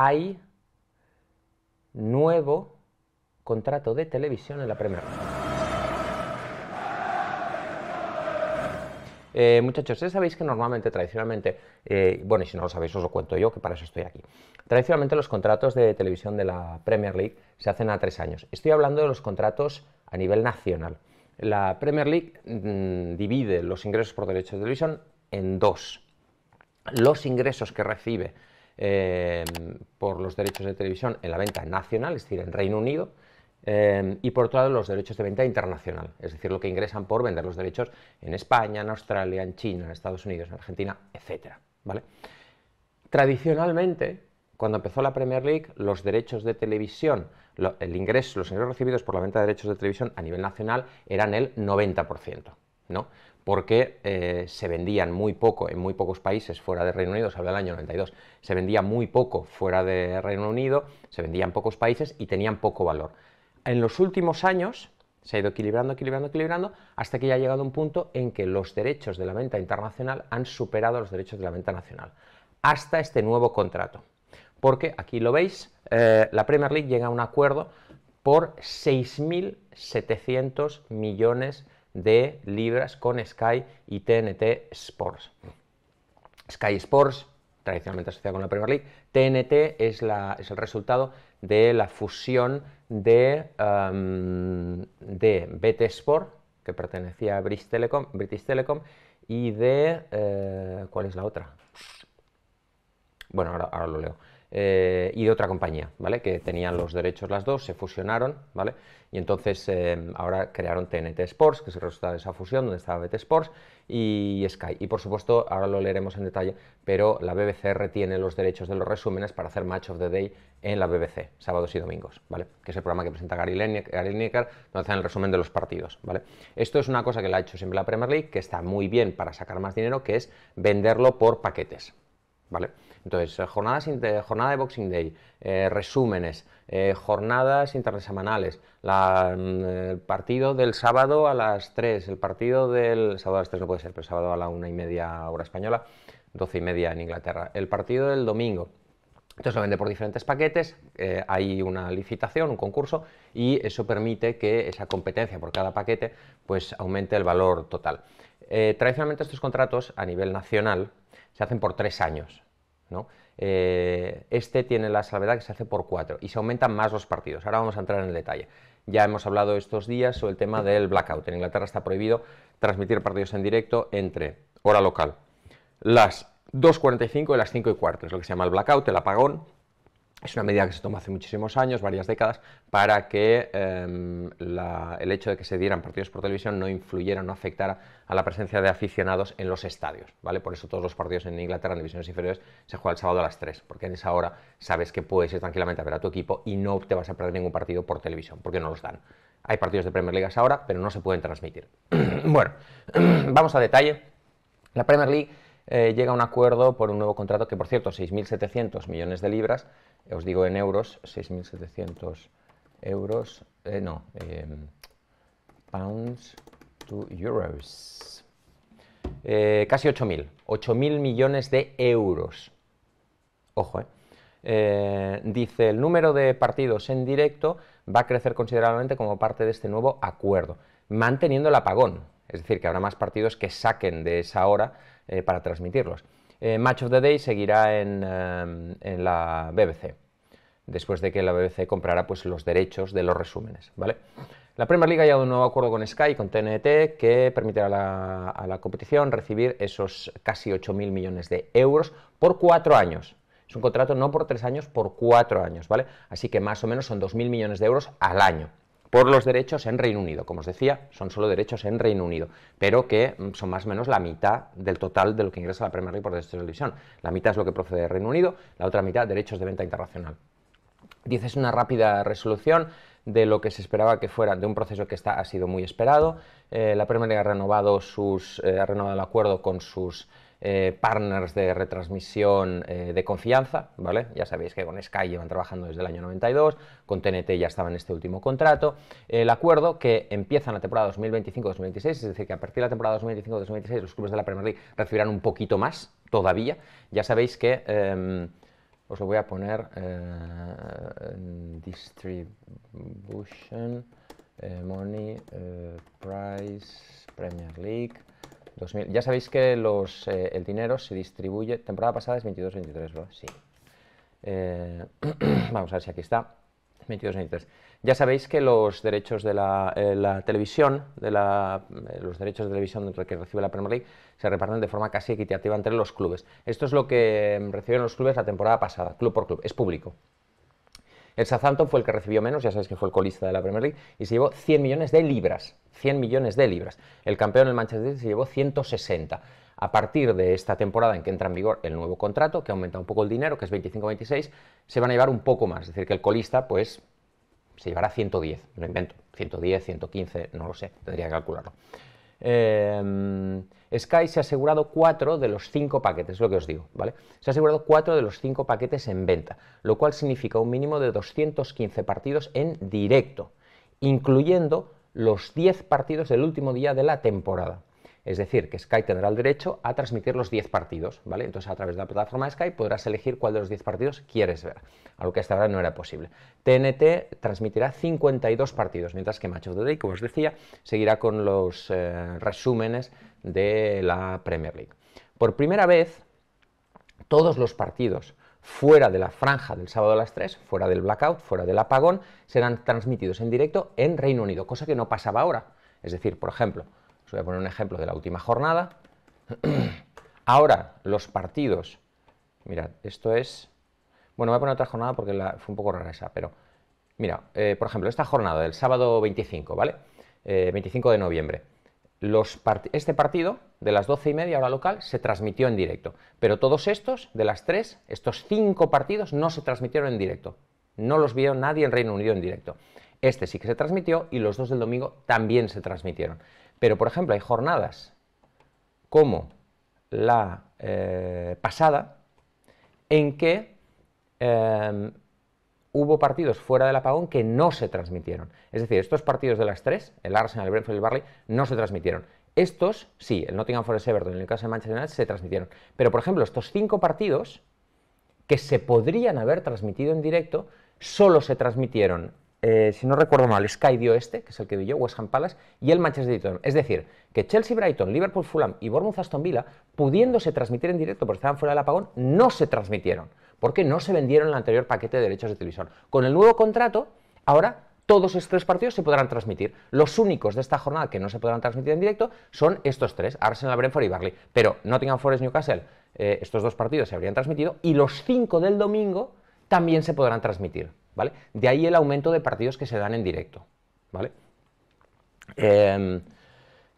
hay nuevo contrato de televisión en la Premier League? Eh, muchachos, ya sabéis que normalmente, tradicionalmente, eh, bueno, y si no lo sabéis os lo cuento yo, que para eso estoy aquí. Tradicionalmente los contratos de televisión de la Premier League se hacen a tres años. Estoy hablando de los contratos a nivel nacional. La Premier League mm, divide los ingresos por derechos de televisión en dos. Los ingresos que recibe Em, por los derechos de televisión en la venta nacional, es decir, en Reino Unido, em, y por otro lado los derechos de venta internacional, es decir, lo que ingresan por vender los derechos en España, en Australia, en China, en Estados Unidos, en Argentina, etc. ¿vale? Tradicionalmente, cuando empezó la Premier League, los derechos de televisión, el ingreso, los ingresos recibidos por la venta de derechos de televisión a nivel nacional eran el 90%. ¿no? porque eh, se vendían muy poco en muy pocos países fuera de Reino Unido, se habla del año 92, se vendía muy poco fuera de Reino Unido, se vendía en pocos países y tenían poco valor. En los últimos años se ha ido equilibrando, equilibrando, equilibrando, hasta que ya ha llegado un punto en que los derechos de la venta internacional han superado los derechos de la venta nacional, hasta este nuevo contrato. Porque aquí lo veis, eh, la Premier League llega a un acuerdo por 6.700 millones de de libras con Sky y TNT Sports. Sky Sports, tradicionalmente asociada con la Premier League, TNT es, el resultado de la fusión de, um, BT Sport, que pertenecía a British Telecom, British Telecom y de... Eh, ¿Cuál es la otra? Bueno, ahora, ahora lo leo. Eh, y de otra compañía, ¿vale? Que tenían los derechos las dos, se fusionaron, ¿vale? Y entonces eh, ahora crearon TNT Sports, que es el resultado de esa fusión, donde estaba BT Sports y Sky. Y por supuesto, ahora lo leeremos en detalle, pero la BBC retiene los derechos de los resúmenes para hacer Match of the Day en la BBC, sábados y domingos, ¿vale? Que es el programa que presenta Gary Lineker, donde hacen el resumen de los partidos, ¿vale? Esto es una cosa que la ha hecho siempre la Premier League, que está muy bien para sacar más dinero, que es venderlo por paquetes, ¿vale? Entonces, eh, jornadas eh, jornada de Boxing Day, eh, resúmenes, jornadas intersemanales, mm, el partido del sábado a las 3, el partido del sábado a las 3 no puede ser, pero sábado a la una y media hora española, 12 y media en Inglaterra, el partido del domingo. Entonces lo vende por diferentes paquetes, hay una licitación, un concurso, y eso permite que esa competencia por cada paquete pues, aumente el valor total. tradicionalmente estos contratos a nivel nacional se hacen por tres años. Eh, este tiene la salvedad que se hace por 4 y se aumentan más los partidos. Ahora vamos a entrar en el detalle. Ya hemos hablado estos días sobre el tema del blackout. En Inglaterra está prohibido transmitir partidos en directo entre hora local, las 2.45 y las 5 y cuarto, es lo que se llama el blackout, el apagón, es una medida que se tomó hace muchísimos años, varias décadas, para que em, el hecho de que se dieran partidos por televisión no influyera, no afectara a la presencia de aficionados en los estadios, ¿vale? Por eso todos los partidos en Inglaterra, en divisiones inferiores, se juega el sábado a las 3, porque en esa hora sabes que puedes ir tranquilamente a ver a tu equipo y no te vas a perder ningún partido por televisión, porque no los dan. Hay partidos de Premier League ahora, pero no se pueden transmitir. bueno, vamos a detalle. La Premier League eh, llega un acuerdo por un nuevo contrato que, por cierto, 6.700 millones de libras, eh, os digo en euros, 6.700 euros, eh, no, em, pounds to euros, casi 8.000, 8.000 millones de euros. Ojo, dice, el número de partidos en directo va a crecer considerablemente como parte de este nuevo acuerdo, manteniendo el apagón, es decir, que habrá más partidos que saquen de esa hora eh, para transmitirlos. Eh, Match of the Day seguirá en, eh, la BBC, después de que la BBC comprara pues, los derechos de los resúmenes. ¿vale? La Premier League ha llegado a un nuevo acuerdo con Sky y con TNT que permitirá a la, competición recibir esos casi 8.000 millones de euros por cuatro años. Es un contrato no por tres años, por cuatro años, ¿vale? Así que más o menos son 2.000 millones de euros al año por los derechos en Reino Unido. Como os decía, son solo derechos en Reino Unido, pero que mm, son más o menos la mitad del total de lo que ingresa la Premier League por derechos de televisión. La mitad es lo que procede de Reino Unido, la otra mitad derechos de venta internacional. Dice, es una rápida resolución de lo que se esperaba que fuera, de un proceso que está, ha sido muy esperado. Eh, la Premier League ha renovado, sus, eh, ha renovado el acuerdo con sus eh, partners de retransmisión eh, de confianza, ¿vale? Ya sabéis que con Sky llevan trabajando desde el año 92, con TNT ya estaba en este último contrato. El acuerdo que empieza en la temporada 2025-2026, es decir, que a partir de la temporada 2025-2026 los clubes de la Premier League recibirán un poquito más todavía. Ya sabéis que... Em, os lo voy a poner eh, distribution, money, price, Premier League, ya sabéis que eh, el dinero se distribuye, temporada pasada es 22-23, ¿verdad? Sí. Eh, vamos a ver si aquí está. 22-23. Ya sabéis que los derechos de la, eh, la televisión, de la, los derechos de televisión que recibe la Premier League, se reparten de forma casi equitativa entre los clubes. Esto es lo que mm, recibieron los clubes la temporada pasada, club por club. Es público. El Southampton fue el que recibió menos, ya sabéis que fue el colista de la Premier League, y se llevó 100 millones de libras. 100 millones de libras. El campeón, del Manchester City, se llevó 160. A partir de esta temporada en que entra en vigor el nuevo contrato, que ha aumentado un poco el dinero, que es 25-26, se van a llevar un poco más. Es decir, que el colista, pues, se llevará 110. Lo invento. 110, 115, no lo sé. Tendría que calcularlo. Em, Sky se ha asegurado cuatro de los cinco paquetes, es lo que os digo, ¿vale? Se ha asegurado cuatro de los cinco paquetes en venta, lo cual significa un mínimo de 215 partidos en directo, incluyendo los 10 partidos del último día de la temporada. Es decir, que Sky tendrá el derecho a transmitir los 10 partidos, ¿vale? Entonces, a través de la plataforma Sky podrás elegir cuál de los 10 partidos quieres ver, algo que hasta ahora no era posible. TNT transmitirá 52 partidos, mientras que Match of the Day, como os decía, seguirá con los eh, resúmenes de la Premier League. Por primera vez, todos los partidos fuera de la franja del sábado a las 3, fuera del blackout, fuera del apagón, serán transmitidos en directo en Reino Unido, cosa que no pasaba ahora. Es decir, por ejemplo, os voy a poner un ejemplo de la última jornada. Ahora los partidos, mirad, esto es, bueno, voy a poner otra jornada porque fue un poco rara esa, pero mira, eh, por ejemplo, esta jornada del sábado 25, ¿vale? 25 eh, de noviembre este partido de las doce y media hora local se transmitió en directo, pero todos estos, de las tres, estos cinco partidos no se transmitieron en directo, no los vio nadie en Reino Unido en directo. Este sí que se transmitió y los dos del domingo también se transmitieron. Pero, por ejemplo, hay jornadas como la eh, pasada en que em, hubo partidos fuera del apagón que no se transmitieron. Es decir, estos partidos de las tres, el Arsenal, el Brentford y el Barley, no se transmitieron. Estos, sí, el Nottingham Forest Everton y el caso de Manchester United se transmitieron. Pero, por ejemplo, estos cinco partidos que se podrían haber transmitido en directo, solo se transmitieron, eh, si no recuerdo mal, Sky dio este, que es el que vi yo, West Ham Palace, y el Manchester United. Es decir, que Chelsea Brighton, Liverpool Fulham y Bournemouth Aston Villa, pudiéndose transmitir en directo porque estaban fuera del apagón, no se transmitieron porque no se vendieron el anterior paquete de derechos de televisión. Con el nuevo contrato, ahora todos estos tres partidos se podrán transmitir. Los únicos de esta jornada que no se podrán transmitir en directo son estos tres, Arsenal, Brentford y Barley. Pero Nottingham Forest, Newcastle, eh, estos dos partidos se habrían transmitido y los cinco del domingo también se podrán transmitir. ¿vale? De ahí el aumento de partidos que se dan en directo. ¿vale? Em,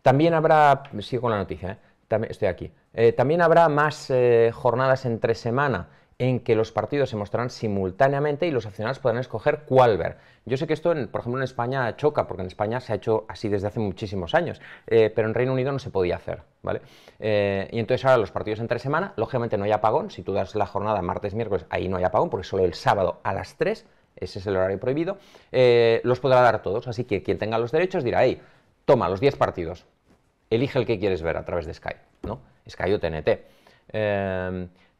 también habrá, sigo con la noticia, eh, estoy aquí, eh, también habrá más eh, jornadas entre semana en que los partidos se mostrarán simultáneamente y los aficionados podrán escoger cuál ver. Yo sé que esto, en, por ejemplo, en España choca, porque en España se ha hecho así desde hace muchísimos años, eh, pero en Reino Unido no se podía hacer, ¿vale? Eh, y entonces ahora los partidos entre semana, lógicamente no hay apagón, si tú das la jornada martes, miércoles, ahí no hay apagón, porque solo el sábado a las 3, ese es el horario prohibido, eh, los podrá dar todos, así que quien tenga los derechos dirá, hey, toma los 10 partidos, elige el que quieres ver a través de Sky, ¿no? Sky o TNT.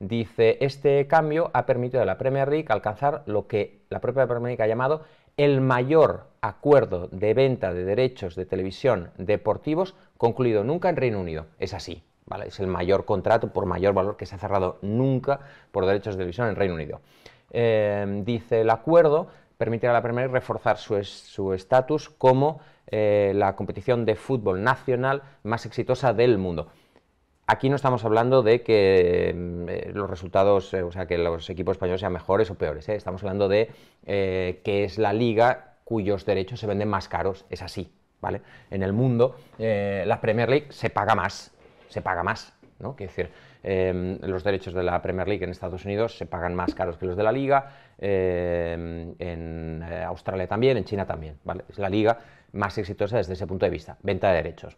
Dice, este cambio ha permitido a la Premier League alcanzar lo que la propia Premier League ha llamado el mayor acuerdo de venta de derechos de televisión deportivos concluido nunca en Reino Unido. Es así, ¿vale? Es el mayor contrato por mayor valor que se ha cerrado nunca por derechos de televisión en Reino Unido. Em, dice, el acuerdo permitirá a la Premier League reforzar su estatus como eh, la competición de fútbol nacional más exitosa del mundo. Aquí no estamos hablando de que em, los resultados, eh, o sea, que los equipos españoles sean mejores o peores. ¿eh? Estamos hablando de eh, que es la liga cuyos derechos se venden más caros, es así, ¿vale? En el mundo, la Premier League se paga más, se paga más, ¿no? Quiero decir, los derechos de la Premier League en Estados Unidos se pagan más caros que los de la Liga, en Australia también, en China también, ¿vale? Es la liga más exitosa desde ese punto de vista, venta de derechos.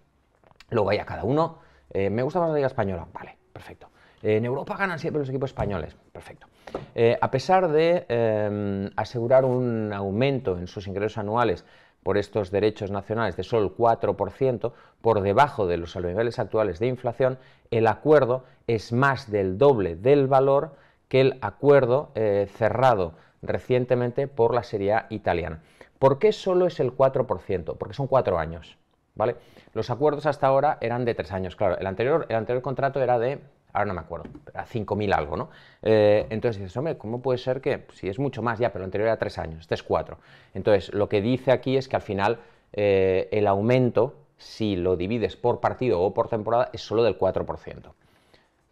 Luego hay a cada uno, me gusta más la Liga Española, vale, perfecto en Europa ganan siempre los equipos españoles. Perfecto. Eh, a pesar de em, asegurar un aumento en sus ingresos anuales por estos derechos nacionales de solo el 4%, por debajo de los niveles actuales de inflación, el acuerdo es más del doble del valor que el acuerdo eh, cerrado recientemente por la Serie A italiana. ¿Por qué solo es el 4%? Porque son cuatro años. ¿vale? Los acuerdos hasta ahora eran de tres años. Claro, el anterior, el anterior contrato era de ahora no me acuerdo, a 5.000 algo, ¿no? Eh, entonces dices, hombre, ¿cómo puede ser que, si es mucho más ya, pero anterior era 3 años, este es 4? Entonces, lo que dice aquí es que al final eh, el aumento, si lo divides por partido o por temporada, es solo del 4%.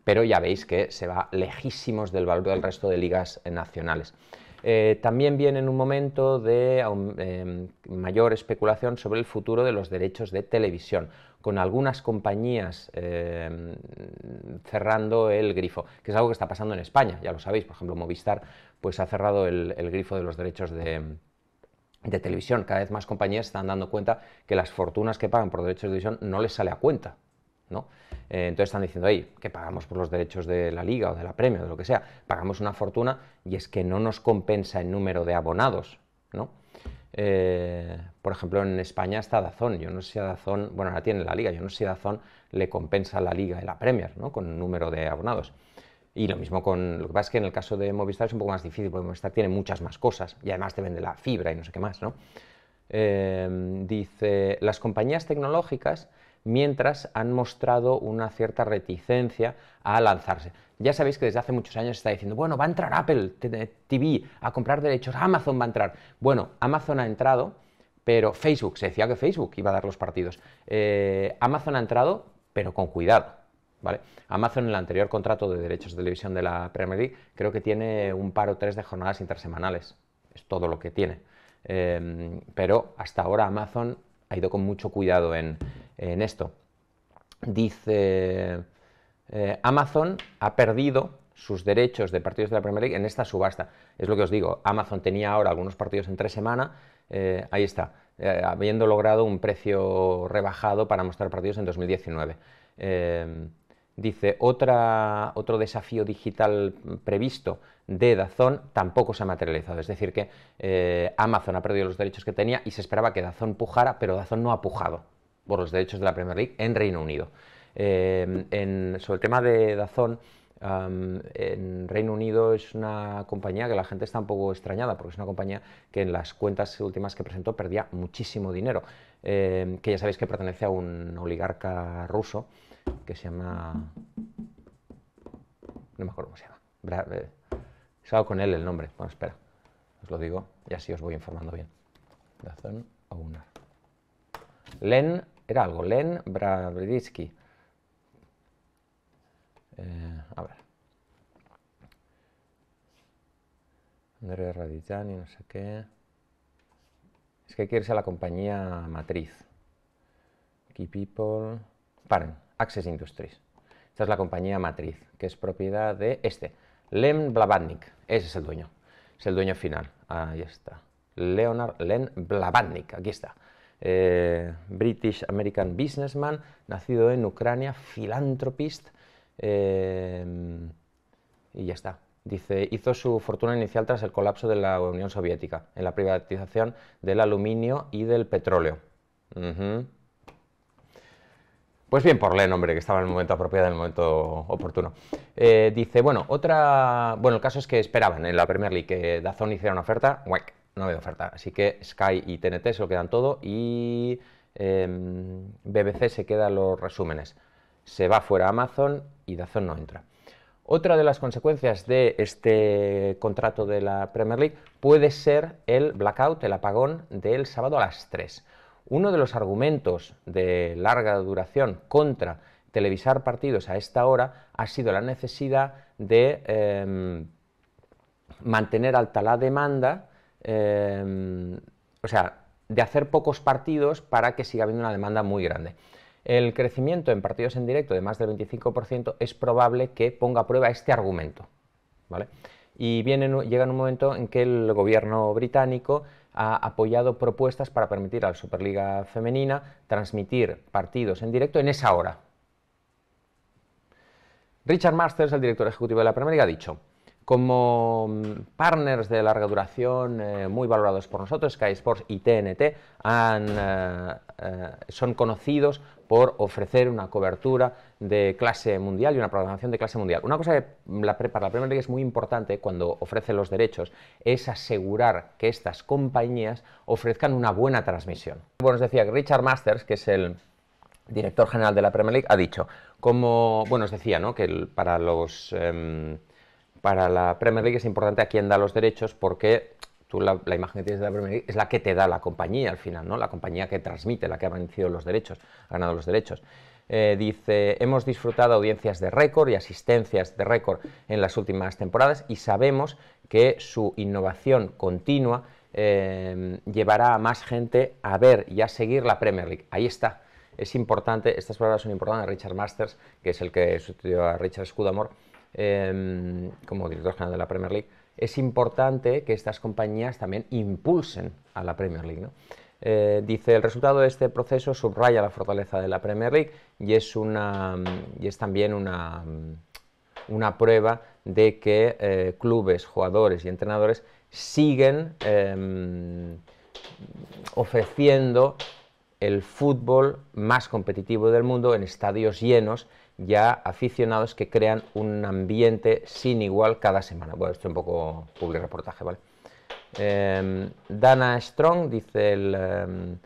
Pero ya veis que se va lejísimos del valor del resto de ligas nacionales. Eh, también viene en un momento de eh, mayor especulación sobre el futuro de los derechos de televisión, con algunas compañías eh, cerrando el grifo, que es algo que está pasando en España, ya lo sabéis, por ejemplo, Movistar pues, ha cerrado el, grifo de los derechos de, de televisión. Cada vez más compañías están dando cuenta que las fortunas que pagan por derechos de televisión no les sale a cuenta eh, entonces están diciendo, ahí que pagamos por los derechos de la liga o de la premio, de lo que sea, pagamos una fortuna y es que no nos compensa el número de abonados, ¿no? Eh, por ejemplo, en España está Dazón. Yo no sé si a Dazón, bueno, ahora tiene la liga, yo no sé si a Dazón le compensa la liga y la Premier, Con el número de abonados. Y lo mismo con, lo que pasa es que en el caso de Movistar es un poco más difícil, porque Movistar tiene muchas más cosas y además te vende la fibra y no sé qué más, ¿no? Eh, dice, las compañías tecnológicas mientras han mostrado una cierta reticencia a lanzarse. Ya sabéis que desde hace muchos años se está diciendo, bueno, va a entrar Apple TV a comprar derechos, Amazon va a entrar. Bueno, Amazon ha entrado, pero Facebook, se decía que Facebook iba a dar los partidos. Eh, Amazon ha entrado, pero con cuidado. ¿Vale? Amazon en el anterior contrato de derechos de televisión de la Premier League creo que tiene un par o tres de jornadas intersemanales. Es todo lo que tiene. Em, pero hasta ahora Amazon ha ido con mucho cuidado en, en esto. Dice, eh, Amazon ha perdido sus derechos de partidos de la Premier League en esta subasta. Es lo que os digo, Amazon tenía ahora algunos partidos en tres semanas, eh, ahí está, eh, habiendo logrado un precio rebajado para mostrar partidos en 2019. dice, otro desafío digital previsto de Dazón tampoco se ha materializado, es decir que Amazon ha perdido los derechos que tenía y se esperaba que Dazón pujara, pero Dazón no ha pujado, por los derechos de la Premier League en Reino Unido. Em, en, sobre el tema de Dazón, en Reino Unido es una compañía que la gente está un poco extrañada, porque es una compañía que en las cuentas últimas que presentó perdía muchísimo dinero, em, que ya sabéis que pertenece a un oligarca ruso que se llama... no me acuerdo cómo se llama. Bra... ha eh, con él el nombre. Bueno, espera, os lo digo y así os voy informando bien. Len era algo, Len Braditsky. Eh, a ver. Andrea Radijani, no sé qué. Es que quiere que irse a la compañía matriz. Key People. Paren, Access Industries. Esta es la compañía matriz, que es propiedad de este. Len Blavatnik. Ese es el dueño. Es el dueño final. Ahí está. Leonard Len Blavatnik. Aquí está. Eh, British American businessman, nacido en Ucrania, filantropist, eh, y ya está. Dice, hizo su fortuna inicial tras el colapso de la Unión Soviética, en la privatización del aluminio y del petróleo. Pues bien por Len, hombre, que estaba en el momento apropiado, en el momento oportuno. Eh, dice, bueno, otra... Bueno, el caso es que esperaban en la Premier League que Dazón hiciera una oferta. ¡Muec! no había oferta. Así que Sky y TNT se lo quedan todo y em, BBC se quedan los resúmenes. Se va fuera Amazon y Dazón no entra. Otra de las consecuencias de este contrato de la Premier League puede ser el blackout, el apagón del sábado a las 3. Uno de los argumentos de larga duración contra televisar partidos a esta hora ha sido la necesidad de em, mantener alta la demanda Em, o sea, de hacer pocos partidos para que siga habiendo una demanda muy grande. El crecimiento en partidos en directo de más del 25% es probable que ponga a prueba este argumento. ¿vale? Y viene, llega un momento en que el gobierno británico ha apoyado propuestas para permitir a la Superliga Femenina transmitir partidos en directo en esa hora. Richard Masters, el director ejecutivo de la Premier League, ha dicho, como mm, partners de larga duración eh, muy valorados por nosotros, Sky Sports y TNT, eh, eh, son conocidos por ofrecer una cobertura de clase mundial y una programación de clase mundial. Una cosa que mm, la, para la Premier League es muy importante cuando ofrece los derechos es asegurar que estas compañías ofrezcan una buena transmisión. Bueno, os decía que Richard Masters, que es el director general de la Premier League, ha dicho, como, bueno, os decía, ¿no? que para los... Em, para la Premier League es importante a quién da los derechos porque tú la, imagen que tienes de la Premier League es la que te da la compañía al final, ¿no? La compañía que transmite, la que ha vencido los derechos, ha ganado los derechos. Eh, dice, hemos disfrutado audiencias de récord y asistencias de récord en las últimas temporadas y sabemos que su innovación continua eh, llevará a más gente a ver y a seguir la Premier League. Ahí está. Es importante, estas palabras son importantes, Richard Masters, que es el que sustituyó a Richard Scudamore, Em, como director general de la Premier League, es importante que estas compañías también impulsen a la Premier League. Eh, dice, el resultado de este proceso subraya la fortaleza de la Premier League y es, y es también una, prueba de que eh, clubes, jugadores y entrenadores siguen em, ofreciendo el fútbol más competitivo del mundo en estadios llenos ya aficionados que crean un ambiente sin igual cada semana. Bueno, esto es un poco public reportaje, ¿vale? Em, Dana Strong, dice el em,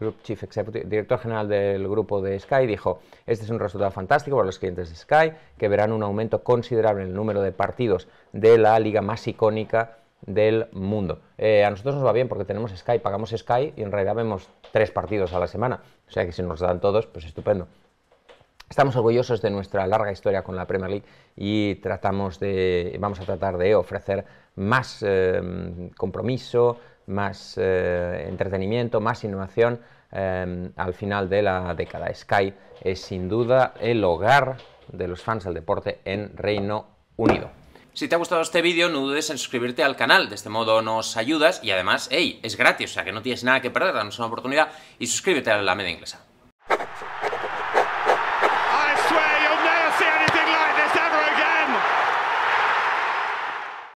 Group Chief Executive, director general del grupo de Sky, dijo, este es un resultado fantástico para los clientes de Sky, que verán un aumento considerable en el número de partidos de la liga más icónica del mundo. Eh, a nosotros nos va bien porque tenemos Sky, pagamos Sky y en realidad vemos tres partidos a la semana. O sea que si nos dan todos, pues estupendo. Estamos orgullosos de nuestra larga historia con la Premier League y tratamos de, vamos a tratar de ofrecer más em, compromiso, más eh, entretenimiento, más innovación em, al final de la década. Sky es sin duda el hogar de los fans del deporte en Reino Unido. Si te ha gustado este vídeo, no dudes en suscribirte al canal, de este modo nos ayudas y además, hey, es gratis, o sea que no tienes nada que perder, danos una oportunidad y suscríbete a la media inglesa.